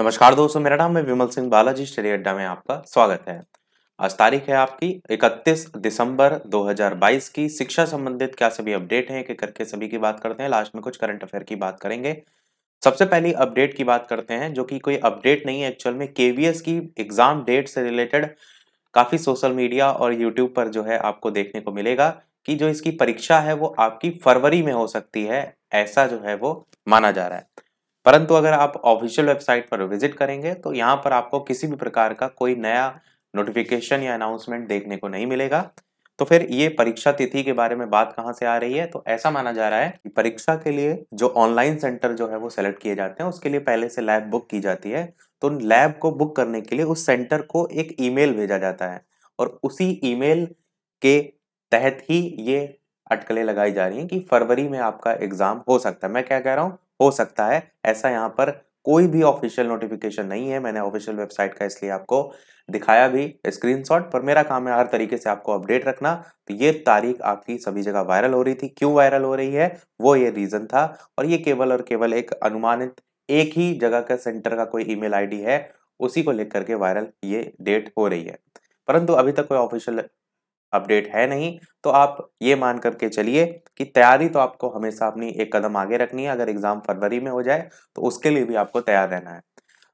नमस्कार दोस्तों मेरा नाम है विमल सिंह बालाजी स्टडी अड्डा में आपका स्वागत है आज तारीख है आपकी 31 दिसंबर 2022 की शिक्षा संबंधित क्या सभी अपडेट हैं कि करके सभी की बात करते हैं लास्ट में कुछ करंट अफेयर की बात करेंगे सबसे पहली अपडेट की बात करते हैं जो कि कोई अपडेट नहीं है एक्चुअल में केवीएस की एग्जाम डेट से रिलेटेड काफी सोशल मीडिया और यूट्यूब पर जो है आपको देखने को मिलेगा कि जो इसकी परीक्षा है वो आपकी फरवरी में हो सकती है ऐसा जो है वो माना जा रहा है परंतु अगर आप ऑफिशियल वेबसाइट पर विजिट करेंगे तो यहाँ पर आपको किसी भी प्रकार का कोई नया नोटिफिकेशन या अनाउंसमेंट देखने को नहीं मिलेगा तो फिर ये परीक्षा तिथि के बारे में बात कहाँ से आ रही है तो ऐसा माना जा रहा है कि परीक्षा के लिए जो ऑनलाइन सेंटर जो है वो सेलेक्ट किए जाते हैं उसके लिए पहले से लैब बुक की जाती है तो लैब को बुक करने के लिए उस सेंटर को एक ईमेल भेजा जाता है और उसी ईमेल के तहत ही ये अटकलें लगाई जा रही हैं कि फरवरी में आपका एग्जाम हो सकता है मैं क्या कह रहा हूँ हो सकता है ऐसा यहाँ पर कोई भी ऑफिशियल नोटिफिकेशन नहीं है मैंने ऑफिशियल वेबसाइट का इसलिए आपको दिखाया भी स्क्रीनशॉट पर मेरा काम है हर तरीके से आपको अपडेट रखना तो ये तारीख आपकी सभी जगह वायरल हो रही थी क्यों वायरल हो रही है वो ये रीज़न था और ये केवल और केवल एक अनुमानित एक ही जगह का सेंटर का कोई ईमेल आईडी है उसी को लेकर के वायरल ये डेट हो रही है परंतु अभी तक कोई ऑफिशियल अपडेट है नहीं तो आप ये मान करके चलिए कि तैयारी तो आपको हमेशा अपनी एक कदम आगे रखनी है अगर एग्जाम फरवरी में हो जाए तो उसके लिए भी आपको तैयार रहना है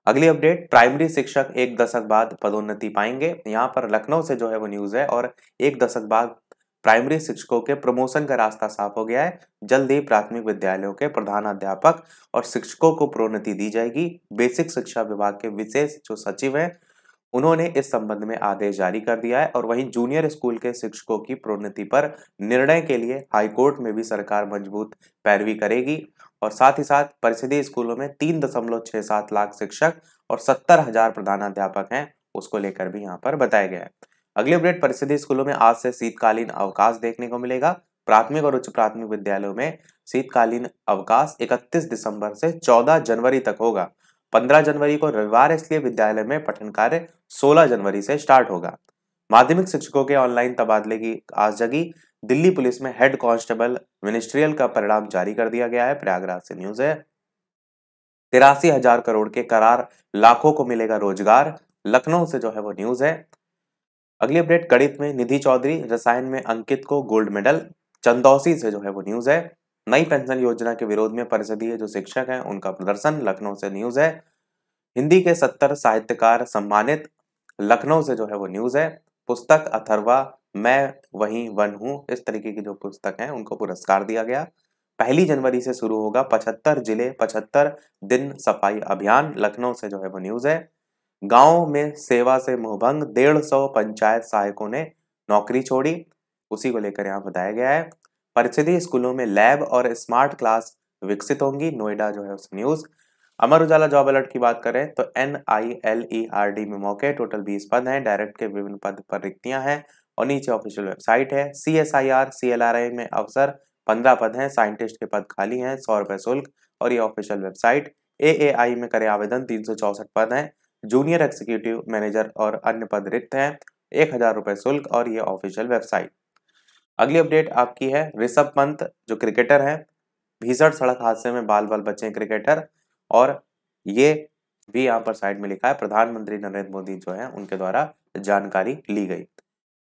अगली अपडेट प्राइमरी शिक्षक एक दशक बाद पदोन्नति पाएंगे यहाँ पर लखनऊ से जो है वो न्यूज़ है और एक दशक बाद प्राइमरी शिक्षकों के प्रमोशन का रास्ता साफ हो गया है जल्द ही प्राथमिक विद्यालयों के प्रधान अध्यापक और शिक्षकों को प्रोन्नति दी जाएगी बेसिक शिक्षा विभाग के विशेष जो सचिव हैं उन्होंने इस संबंध में आदेश जारी कर दिया है और वहीं जूनियर स्कूल के शिक्षकों की प्रोन्नति पर निर्णय के लिए हाईकोर्ट में भी सरकार मजबूत पैरवी करेगी और साथ ही साथ परिषदीय स्कूलों में तीन दशमलव छह सात लाख शिक्षक और सत्तर हजार प्रधानाध्यापक हैं उसको लेकर भी यहाँ पर बताया गया है अगली अपडेट परिषदीय स्कूलों में आज से शीतकालीन अवकाश देखने को मिलेगा प्राथमिक और उच्च प्राथमिक विद्यालयों में शीतकालीन अवकाश 31 दिसंबर से 14 जनवरी तक होगा पंद्रह जनवरी को रविवार इसलिए विद्यालय में पठन कार्य सोलह जनवरी से स्टार्ट होगा माध्यमिक शिक्षकों के ऑनलाइन तबादले की आज जगी दिल्ली पुलिस में हेड कांस्टेबल मिनिस्ट्रियल का परिणाम जारी कर दिया गया है प्रयागराज से न्यूज है तिरासी हजार करोड़ के करार लाखों को मिलेगा रोजगार लखनऊ से जो है वो न्यूज है अगली अपडेट गणित में निधि चौधरी रसायन में अंकित को गोल्ड मेडल चंदौसी से जो है वो न्यूज है नई पेंशन योजना के विरोध में परिषदीय जो शिक्षक हैं उनका प्रदर्शन लखनऊ से न्यूज है हिंदी के सत्तर साहित्यकार सम्मानित लखनऊ से जो है वो न्यूज है पुस्तक अथर्वा मैं वही वन हूँ इस तरीके की जो पुस्तक है उनको पुरस्कार दिया गया पहली जनवरी से शुरू होगा पचहत्तर जिले पचहत्तर दिन सफाई अभियान लखनऊ से जो है वो न्यूज है गांव में सेवा से मुहभंग डेढ़ सौ पंचायत सहायकों ने नौकरी छोड़ी उसी को लेकर यहाँ बताया गया है परिचदी स्कूलों में लैब और स्मार्ट क्लास विकसित होंगी नोएडा जो है उस news Amar Ujala job alert की बात करें तो N I L E R D में मौके टोटल बीस पद हैं डायरेक्ट के विभिन्न पद पर रिक्तियां हैं और नीचे ऑफिशियल वेबसाइट है C S I R C L R I में अवसर पंद्रह पद हैं साइंटिस्ट के पद खाली हैं सौ रुपए शुल्क और ये ऑफिशियल वेबसाइट ए ए आई में करें आवेदन तीन सौ चौसठ पद हैं जूनियर एग्जीक्यूटिव मैनेजर और अन्य पद रिक्त हैं एक हज़ार रुपए शुल्क और ये ऑफिशियल वेबसाइट अगली अपडेट आपकी है ऋषभ पंत जो क्रिकेटर हैं भीषण सड़क हादसे में बाल बाल बचे क्रिकेटर और ये भी यहाँ पर साइड में लिखा है प्रधानमंत्री नरेंद्र मोदी जो है उनके द्वारा जानकारी ली गई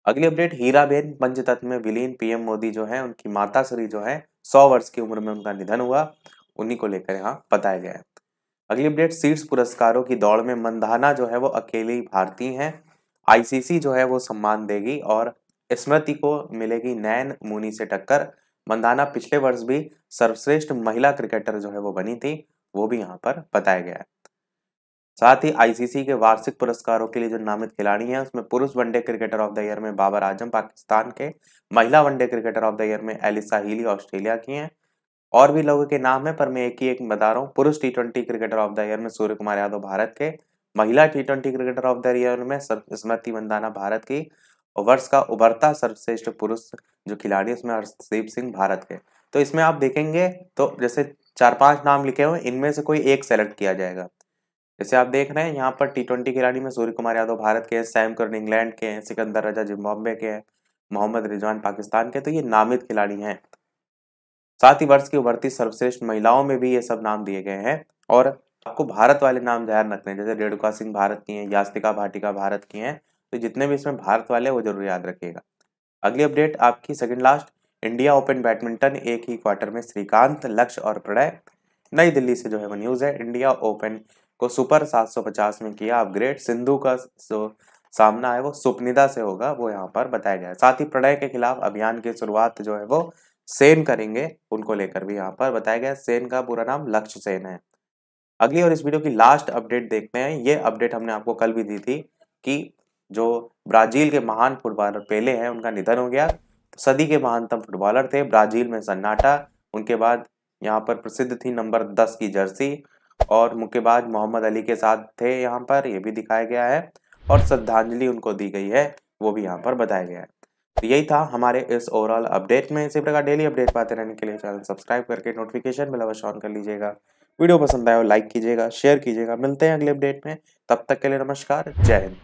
अगली अपडेट हीराबेन पंचतत्व में विलीन पीएम मोदी जो है उनकी माता श्री जो है सौ वर्ष की उम्र में उनका निधन हुआ उन्हीं को लेकर यहाँ बताया गया है अगली अपडेट शीर्ष पुरस्कारों की दौड़ में मंदाना जो है वो अकेली भारतीय हैं आईसीसी जो है वो सम्मान देगी और स्मृति को मिलेगी नैन मुनी से टक्कर मंदाना पिछले वर्ष भी सर्वश्रेष्ठ महिला क्रिकेटर जो है वो बनी थी वो भी यहाँ पर बताया गया है साथ ही आईसीसी के वार्षिक पुरस्कारों के लिए जो नामित खिलाड़ी हैं उसमें पुरुष one day cricketer of the year में बाबर आजम पाकिस्तान के महिला one day cricketer of the year में एलिसा हीली ऑस्ट्रेलिया की हैं और भी लोगों के नाम है पर मैं एक ही एक बता रहा हूँ पुरुष T twenty cricketer of the year में सूर्य कुमार यादव भारत के महिला T twenty cricketer of the year में स्मृति मंदाना भारत की और वर्ष का उभरता सर्वश्रेष्ठ पुरुष जो खिलाड़ी उसमें हरदीप सिंह भारत के तो इसमें आप देखेंगे तो जैसे चार पांच नाम लिखे हुए इनमें से कोई एक सेलेक्ट किया जाएगा जैसे आप देख रहे हैं यहाँ पर टी ट्वेंटी खिलाड़ी में सूर्य कुमार यादव भारत के हैं सैम कर्न इंग्लैंड के हैं सिकंदर राजा जिम्बाब्वे के हैं मोहम्मद रिजवान पाकिस्तान के तो ये नामित खिलाड़ी हैं साथ ही वर्ष की उभरती सर्वश्रेष्ठ महिलाओं में भी ये सब नाम दिए गए हैं और आपको भारत वाले नाम ध्यान रखने हैं जैसे रेणुका सिंह भारत की हैं यास्तिका भाटिका भारत की हैं तो जितने भी इसमें भारत वाले हैं वो जरूर याद रखिएगा अगली अपडेट आपकी second last India open badminton एक ही क्वार्टर में श्रीकांत लक्ष्य और प्रणय नई दिल्ली से जो है वो न्यूज़ है इंडिया ओपन को सुपर 750 में किया अपग्रेड सिंधु का जो सामना है वो सुपनिदा से होगा वो यहाँ पर बताया गया साथ ही प्रणय के खिलाफ अभियान की शुरुआत जो है वो सेन करेंगे उनको लेकर भी यहाँ पर बताया गया सेन का पूरा नाम लक्ष्य सेन है अगली और इस वीडियो की लास्ट अपडेट देखते हैं ये अपडेट हमने आपको कल भी दी थी कि जो ब्राजील के महान फुटबॉलर पहले हैं उनका निधन हो गया तो सदी के महानतम फुटबॉलर थे ब्राजील में सन्नाटा उनके बाद यहाँ पर प्रसिद्ध थी नंबर दस की जर्सी और मुक्केबाज मोहम्मद अली के साथ थे यहाँ पर ये भी दिखाया गया है और श्रद्धांजलि उनको दी गई है वो भी यहाँ पर बताया गया है तो यही था हमारे इस ओवरऑल अपडेट में इसी प्रकार डेली अपडेट पाते रहने के लिए चैनल सब्सक्राइब करके नोटिफिकेशन बेल अवश्य ऑन कर लीजिएगा वीडियो पसंद आए हो लाइक कीजिएगा शेयर कीजिएगा मिलते हैं अगले अपडेट में तब तक के लिए नमस्कार जय हिंद